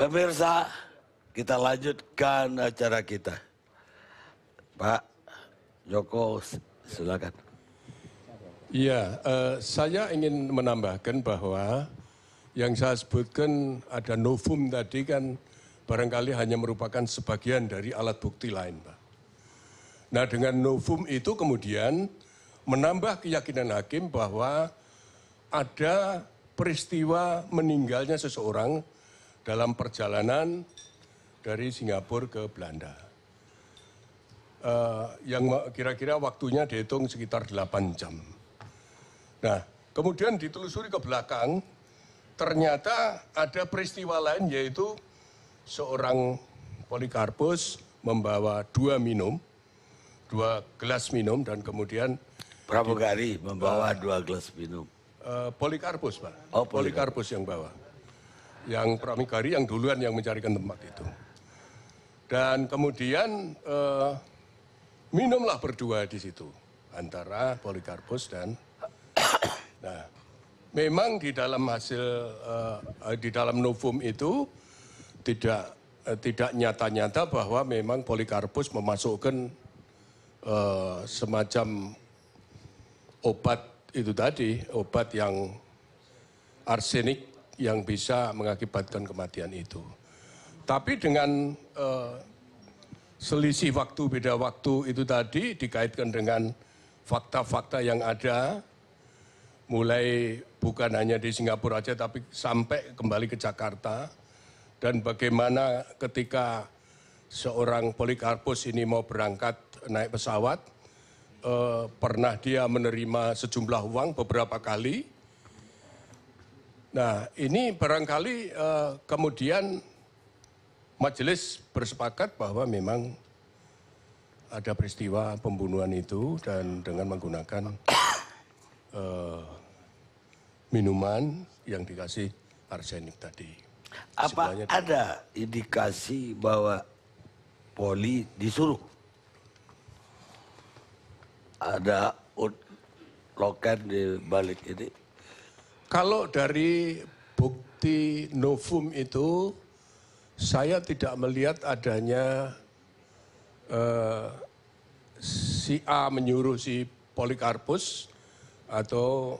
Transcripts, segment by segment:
Pemirsa, kita lanjutkan acara kita. Pak Joko, silakan. Iya, uh, saya ingin menambahkan bahwa yang saya sebutkan ada novum tadi kan barangkali hanya merupakan sebagian dari alat bukti lain, Pak. Nah, dengan novum itu kemudian menambah keyakinan hakim bahwa ada peristiwa meninggalnya seseorang dalam perjalanan dari Singapura ke Belanda. Uh, yang kira-kira waktunya dihitung sekitar 8 jam. Nah, kemudian ditelusuri ke belakang, ternyata ada peristiwa lain yaitu seorang Polikarpus membawa dua minum, dua gelas minum dan kemudian Pramugari membawa ah. dua gelas minum. Uh, Polikarpus, Pak. Oh, Polikarpus. Polikarpus yang bawa yang pramugari yang duluan yang mencarikan tempat itu. Dan kemudian eh, minumlah berdua di situ antara Polikarpus dan nah memang di dalam hasil eh, eh, di dalam novum itu tidak eh, tidak nyata-nyata bahwa memang Polikarpus memasukkan eh, semacam obat itu tadi obat yang arsenik yang bisa mengakibatkan kematian itu. Tapi dengan eh, selisih waktu beda waktu itu tadi dikaitkan dengan fakta-fakta yang ada mulai bukan hanya di Singapura saja, tapi sampai kembali ke Jakarta dan bagaimana ketika seorang Polikarpus ini mau berangkat naik pesawat eh, pernah dia menerima sejumlah uang beberapa kali nah ini barangkali eh, kemudian majelis bersepakat bahwa memang ada peristiwa pembunuhan itu dan dengan menggunakan eh, minuman yang dikasih arsenik tadi. Apa Sebenarnya ada indikasi bahwa poli disuruh? Ada loket di balik ini? Kalau dari bukti novum itu, saya tidak melihat adanya eh, si A menyuruh si Polikarpus atau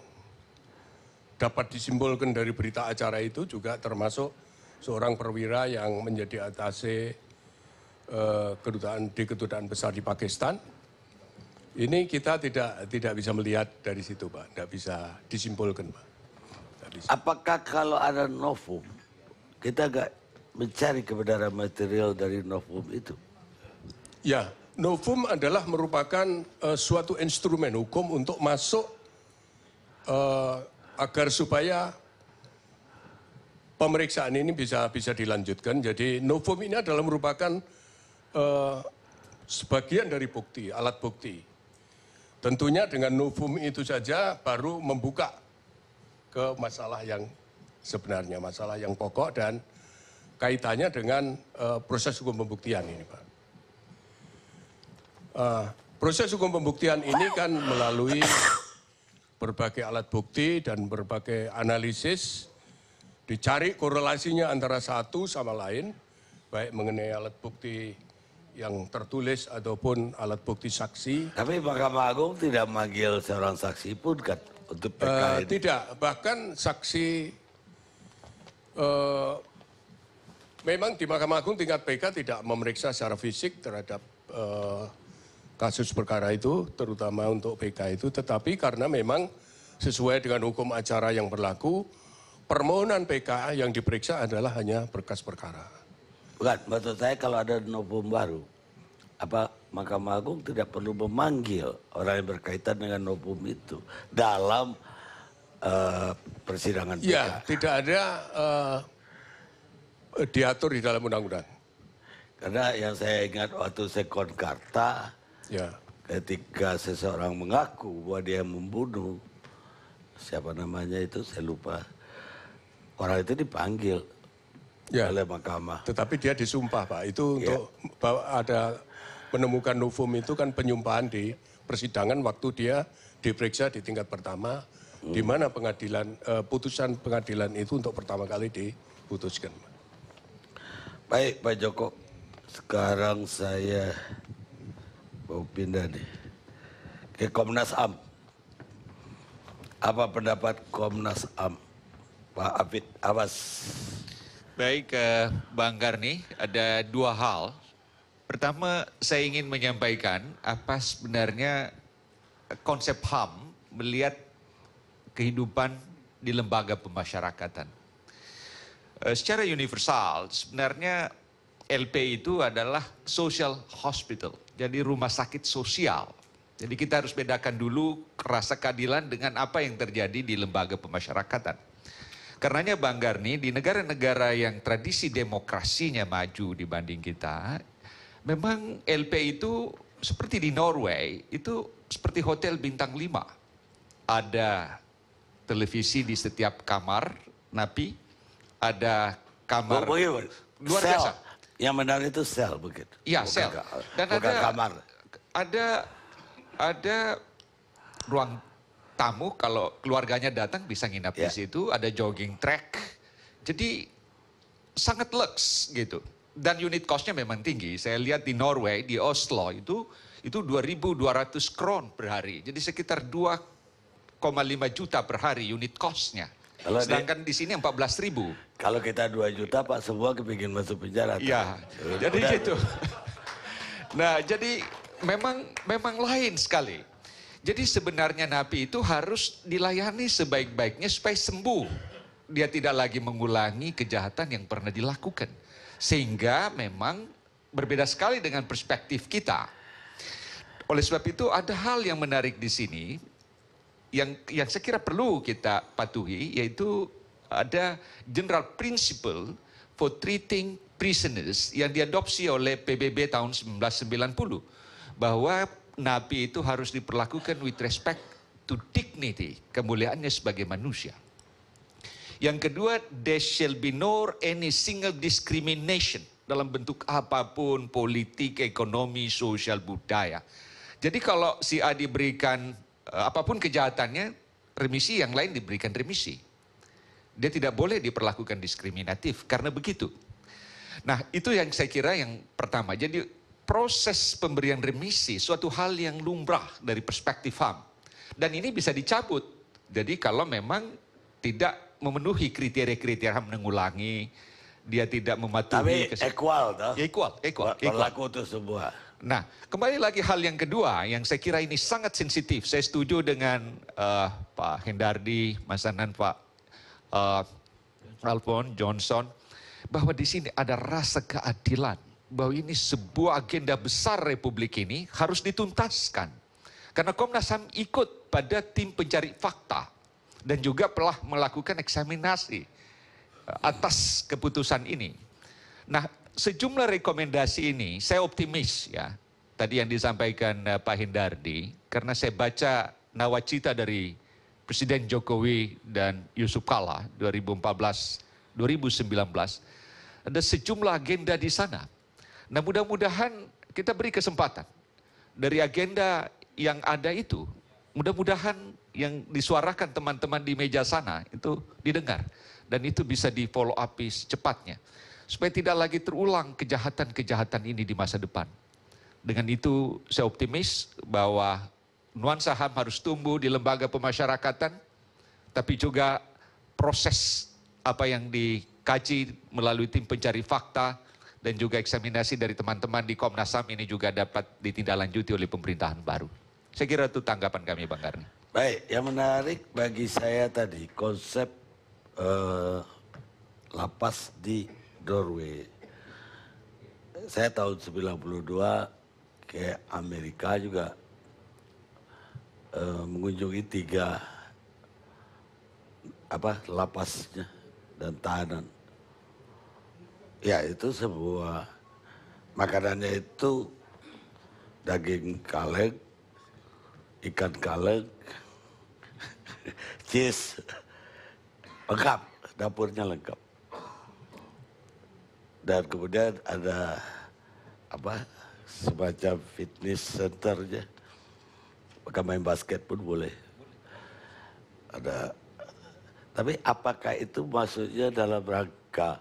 dapat disimpulkan dari berita acara itu juga termasuk seorang perwira yang menjadi atase eh, kedutaan di kedutaan besar di Pakistan. Ini kita tidak tidak bisa melihat dari situ, Pak. Tidak bisa disimpulkan, Pak. Apakah kalau ada novum, kita gak mencari kebenaran material dari novum itu? Ya, novum adalah merupakan uh, suatu instrumen hukum untuk masuk uh, agar supaya pemeriksaan ini bisa bisa dilanjutkan. Jadi novum ini adalah merupakan uh, sebagian dari bukti, alat bukti. Tentunya dengan novum itu saja baru membuka ke masalah yang sebenarnya, masalah yang pokok dan kaitannya dengan uh, proses hukum pembuktian ini, Pak. Uh, proses hukum pembuktian ini kan melalui berbagai alat bukti dan berbagai analisis dicari korelasinya antara satu sama lain, baik mengenai alat bukti yang tertulis ataupun alat bukti saksi. Tapi Mahkamah Agung tidak manggil seorang saksi pun kan? untuk PK uh, ini? Tidak, bahkan saksi uh, memang di Mahkamah Agung tingkat PK tidak memeriksa secara fisik terhadap uh, kasus perkara itu, terutama untuk PK itu, tetapi karena memang sesuai dengan hukum acara yang berlaku, permohonan PK yang diperiksa adalah hanya berkas perkara. Bukan, maksud saya kalau ada novum baru, apa Mahkamah Agung tidak perlu memanggil orang yang berkaitan dengan hukum itu dalam uh, persidangan PK. Ya, tidak ada uh, diatur di dalam undang-undang. Karena yang saya ingat waktu sekon karta, ya. ketika seseorang mengaku bahwa dia membunuh, siapa namanya itu saya lupa, orang itu dipanggil ya. oleh mahkamah. Tetapi dia disumpah Pak, itu ya. untuk ya. bahwa ada menemukan novum itu kan penyumpahan di persidangan waktu dia diperiksa di tingkat pertama hmm. di mana pengadilan eh, putusan pengadilan itu untuk pertama kali diputuskan. Baik Pak Joko, sekarang saya mau pindah nih ke Komnas AM Apa pendapat Komnas AM Pak Abid Awas? Baik, eh, Bang Karni ada dua hal Pertama, saya ingin menyampaikan apa sebenarnya konsep HAM melihat kehidupan di lembaga pemasyarakatan. Eh, secara universal, sebenarnya LP itu adalah social hospital, jadi rumah sakit sosial. Jadi kita harus bedakan dulu rasa keadilan dengan apa yang terjadi di lembaga pemasyarakatan. Karenanya Bang Garni, di negara-negara yang tradisi demokrasinya maju dibanding kita, memang LP itu seperti di Norway, itu seperti hotel bintang 5. Ada televisi di setiap kamar, napi, ada kamar bo. Oh, iya, iya. luar sel. Yang menarik itu sel begitu. Iya, sel. Dan bukan ada kamar. Ada ada ruang tamu kalau keluarganya datang bisa nginap yeah. di ya. situ, ada jogging track. Jadi sangat lux gitu dan unit costnya memang tinggi. Saya lihat di Norway, di Oslo itu itu 2.200 kron per hari. Jadi sekitar 2,5 juta per hari unit costnya. Kalau Sedangkan di, di sini 14 ribu. Kalau kita 2 juta Pak semua kepingin masuk penjara. Iya, jadi Udah. gitu. Nah jadi memang memang lain sekali. Jadi sebenarnya napi itu harus dilayani sebaik-baiknya supaya sembuh. Dia tidak lagi mengulangi kejahatan yang pernah dilakukan. Sehingga memang berbeda sekali dengan perspektif kita. Oleh sebab itu ada hal yang menarik di sini yang yang saya kira perlu kita patuhi yaitu ada general principle for treating prisoners yang diadopsi oleh PBB tahun 1990 bahwa napi itu harus diperlakukan with respect to dignity, kemuliaannya sebagai manusia. Yang kedua, there shall be no any single discrimination dalam bentuk apapun, politik, ekonomi, sosial, budaya. Jadi kalau si A diberikan eh, apapun kejahatannya, remisi yang lain diberikan remisi. Dia tidak boleh diperlakukan diskriminatif karena begitu. Nah, itu yang saya kira yang pertama. Jadi proses pemberian remisi suatu hal yang lumrah dari perspektif HAM. Dan ini bisa dicabut. Jadi kalau memang tidak memenuhi kriteria-kriteria mengulangi, dia tidak mematuhi. Tapi equal, toh? Ya, equal, equal. Berlaku untuk semua. Nah, kembali lagi hal yang kedua yang saya kira ini sangat sensitif. Saya setuju dengan uh, Pak Hendardi, Mas Anan, Pak uh, eh, Alphon, Johnson, bahwa di sini ada rasa keadilan. Bahwa ini sebuah agenda besar Republik ini harus dituntaskan. Karena Komnas HAM ikut pada tim pencari fakta dan juga telah melakukan eksaminasi eh, atas keputusan ini. Nah, sejumlah rekomendasi ini saya optimis ya. Tadi yang disampaikan eh, Pak Hindardi, karena saya baca nawacita dari Presiden Jokowi dan Yusuf Kala 2014 2019 ada sejumlah agenda di sana. Nah, mudah-mudahan kita beri kesempatan dari agenda yang ada itu. Mudah-mudahan yang disuarakan teman-teman di meja sana itu didengar dan itu bisa di follow up secepatnya supaya tidak lagi terulang kejahatan-kejahatan ini di masa depan. Dengan itu saya optimis bahwa nuansa HAM harus tumbuh di lembaga pemasyarakatan tapi juga proses apa yang dikaji melalui tim pencari fakta dan juga eksaminasi dari teman-teman di Komnas HAM ini juga dapat ditindaklanjuti oleh pemerintahan baru. Saya kira itu tanggapan kami Bang Karni. Baik, yang menarik bagi saya tadi konsep uh, lapas di Norway. Saya tahun 92 ke Amerika juga uh, mengunjungi tiga apa lapasnya dan tahanan. Ya itu sebuah makanannya itu daging kaleng ikan kaleng, cheese, lengkap, dapurnya lengkap. Dan kemudian ada apa semacam fitness centernya. Maka main basket pun boleh. Ada tapi apakah itu maksudnya dalam rangka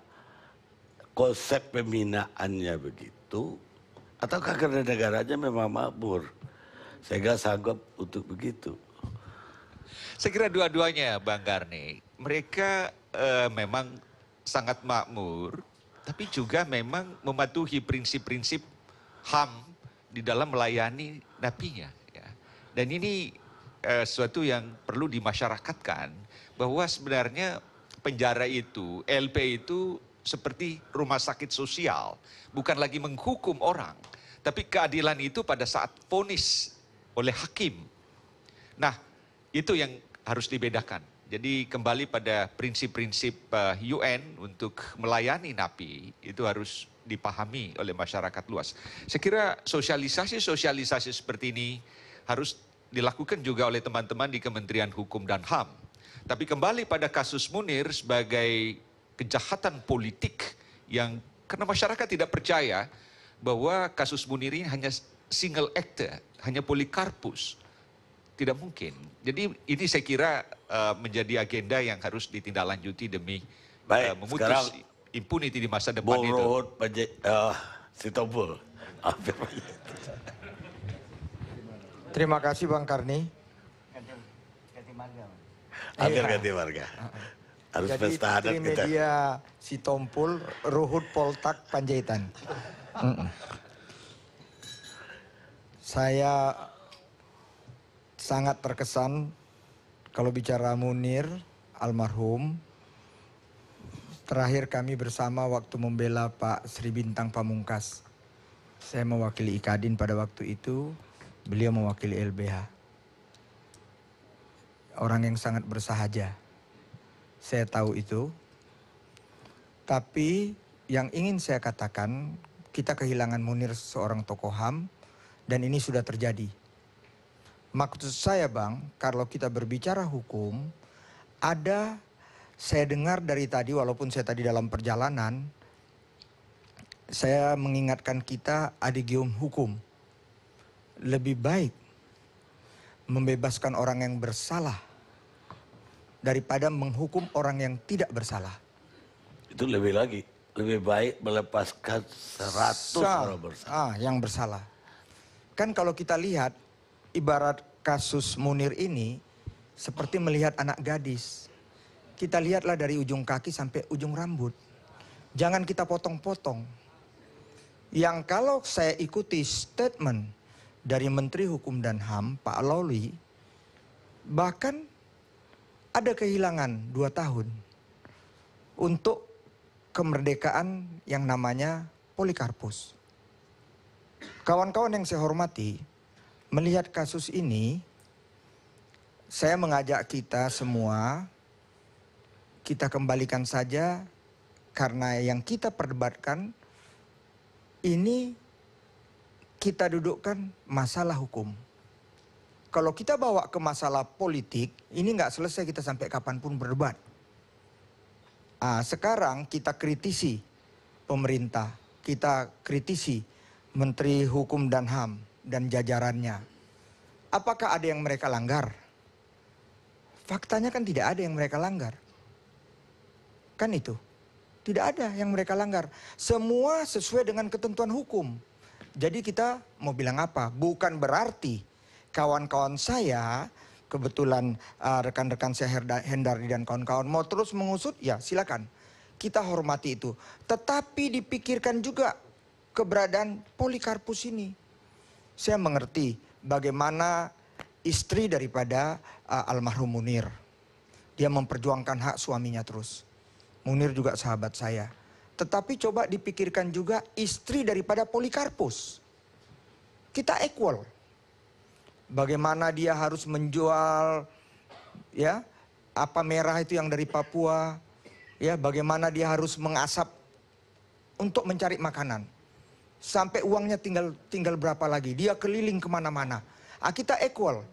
konsep pembinaannya begitu ataukah karena negaranya memang makmur? Saya gak sanggup untuk begitu. Saya kira dua-duanya Bang Garni, Mereka uh, memang sangat makmur, tapi juga memang mematuhi prinsip-prinsip HAM di dalam melayani napinya. Ya. Dan ini uh, eh, suatu yang perlu dimasyarakatkan bahwa sebenarnya penjara itu, LP itu seperti rumah sakit sosial, bukan lagi menghukum orang, tapi keadilan itu pada saat vonis oleh hakim. Nah, itu yang harus dibedakan. Jadi kembali pada prinsip-prinsip eh, UN untuk melayani napi itu harus dipahami oleh masyarakat luas. Saya kira sosialisasi-sosialisasi seperti ini harus dilakukan juga oleh teman-teman di Kementerian Hukum dan HAM. Tapi kembali pada kasus Munir sebagai kejahatan politik yang karena masyarakat tidak percaya bahwa kasus Munir ini hanya single actor, hanya Polikarpus. Tidak mungkin. Jadi ini saya kira uh, menjadi agenda yang harus ditindaklanjuti demi eh, Baik, uh, memutus sekarang, impunity di masa depan itu. Road, uh, eh, Sitobul. Terima kasih Bang Karni. Ganti, iya. ganti marga. Hampir ganti Harus Jadi, pesta adat kita. media Sitompul, Ruhut Poltak Panjaitan saya sangat terkesan kalau bicara Munir almarhum terakhir kami bersama waktu membela Pak Sri Bintang Pamungkas. Saya mewakili Ikadin pada waktu itu, beliau mewakili LBH. Orang yang sangat bersahaja. Saya tahu itu. Tapi yang ingin saya katakan, kita kehilangan Munir seorang tokoh HAM, dan ini sudah terjadi. Maksud saya Bang, kalau kita berbicara hukum, ada saya dengar dari tadi walaupun saya tadi dalam perjalanan, saya mengingatkan kita adigium hukum. Lebih baik membebaskan orang yang bersalah daripada menghukum orang yang tidak bersalah. Itu lebih lagi, lebih baik melepaskan seratus orang bersalah. Ah, yang bersalah kan kalau kita lihat ibarat kasus Munir ini seperti melihat anak gadis. Kita lihatlah dari ujung kaki sampai ujung rambut. Jangan kita potong-potong. Yang kalau saya ikuti statement dari Menteri Hukum dan HAM Pak Loli, bahkan ada kehilangan dua tahun untuk kemerdekaan yang namanya Polikarpus. Kawan-kawan yang saya hormati, melihat kasus ini, saya mengajak kita semua, kita kembalikan saja karena yang kita perdebatkan ini kita dudukkan masalah hukum. Kalau kita bawa ke masalah politik, ini nggak selesai kita sampai kapanpun berdebat. Nah, sekarang kita kritisi pemerintah, kita kritisi Menteri Hukum dan HAM dan jajarannya. Apakah ada yang mereka langgar? Faktanya kan tidak ada yang mereka langgar. Kan itu. Tidak ada yang mereka langgar. Semua sesuai dengan ketentuan hukum. Jadi kita mau bilang apa? Bukan berarti kawan-kawan saya kebetulan rekan uh, rekan-rekan saya Herda, Hendardi dan kawan-kawan mau terus mengusut ya silakan. Kita hormati itu. Tetapi dipikirkan juga keberadaan Polikarpus ini. Saya mengerti bagaimana istri daripada uh, almarhum Munir. Dia memperjuangkan hak suaminya terus. Munir juga sahabat saya. Tetapi coba dipikirkan juga istri daripada Polikarpus. Kita equal. Bagaimana dia harus menjual ya apa merah itu yang dari Papua, ya bagaimana dia harus mengasap untuk mencari makanan sampai uangnya tinggal tinggal berapa lagi. Dia keliling kemana-mana. Ah, kita equal.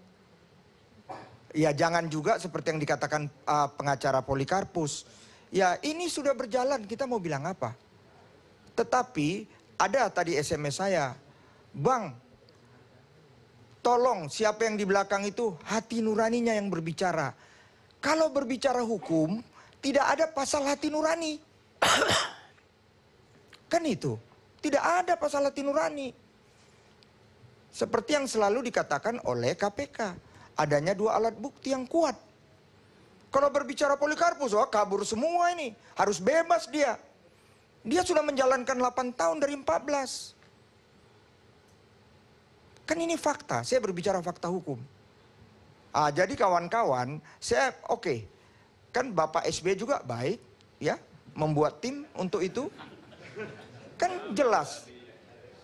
Ya jangan juga seperti yang dikatakan uh, pengacara Polikarpus. Ya ini sudah berjalan, kita mau bilang apa? Tetapi ada tadi SMS saya, Bang, tolong siapa yang di belakang itu hati nuraninya yang berbicara. Kalau berbicara hukum, tidak ada pasal hati nurani. kan itu. Tidak ada pasal hati nurani. Seperti yang selalu dikatakan oleh KPK. Adanya dua alat bukti yang kuat. Kalau berbicara Polikarpus, wah oh, kabur semua ini. Harus bebas dia. Dia sudah menjalankan 8 tahun dari 14. Kan ini fakta, saya berbicara fakta hukum. Ah, jadi kawan-kawan, saya oke. Okay. Kan Bapak SB juga baik, ya. Membuat tim untuk itu. Kan jelas.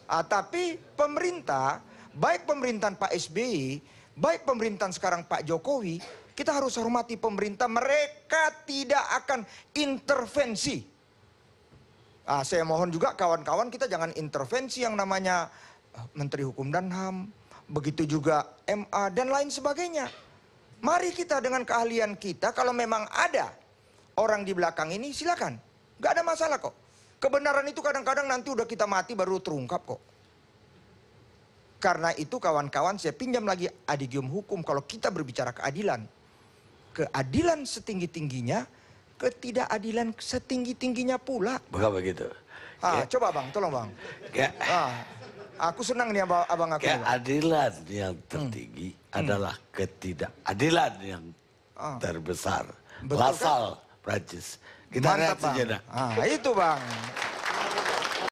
Ah, tapi pemerintah, baik pemerintahan Pak SBY, baik pemerintahan sekarang Pak Jokowi, kita harus hormati pemerintah. Mereka tidak akan intervensi. Ah, saya mohon juga kawan-kawan kita jangan intervensi yang namanya ah, Menteri Hukum dan HAM, begitu juga MA dan lain sebagainya. Mari kita dengan keahlian kita, kalau memang ada orang di belakang ini silakan. Gak ada masalah kok. Kebenaran itu kadang-kadang nanti udah kita mati baru terungkap kok. Karena itu kawan-kawan saya pinjam lagi adigium hukum kalau kita berbicara keadilan. Keadilan setinggi-tingginya, ketidakadilan setinggi-tingginya pula. Bukan begitu. Ah, ya. Coba bang, tolong bang. Ya. Ah, aku senang nih abang, abang aku. Keadilan bang. yang hmm. tertinggi hmm. adalah ketidakadilan yang ah. terbesar. Betul, Lasal, kan? Prancis kita Mantap, lihat bang. Jeda. Ah, itu bang.